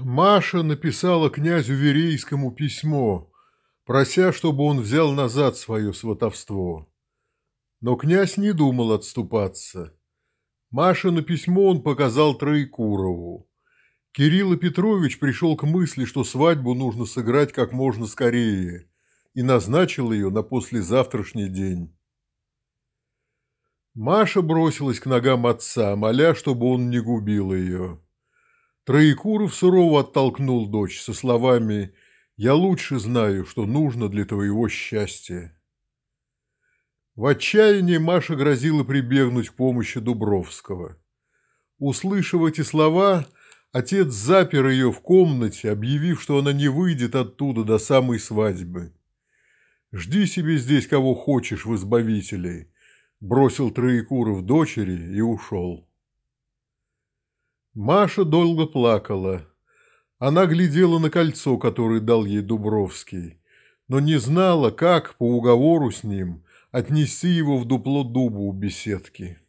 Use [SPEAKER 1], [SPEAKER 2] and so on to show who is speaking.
[SPEAKER 1] Маша написала князю Верейскому письмо, прося, чтобы он взял назад свое сватовство. Но князь не думал отступаться. Маше на письмо он показал Троекурову. Кирилл Петрович пришел к мысли, что свадьбу нужно сыграть как можно скорее, и назначил ее на послезавтрашний день. Маша бросилась к ногам отца, моля, чтобы он не губил ее. Троекуров сурово оттолкнул дочь со словами «Я лучше знаю, что нужно для твоего счастья». В отчаянии Маша грозила прибегнуть к помощи Дубровского. Услышав эти слова, отец запер ее в комнате, объявив, что она не выйдет оттуда до самой свадьбы. «Жди себе здесь кого хочешь в избавителей», – бросил Троекуров дочери и ушел. Маша долго плакала. Она глядела на кольцо, которое дал ей Дубровский, но не знала, как, по уговору с ним, отнести его в дупло дуба у беседки.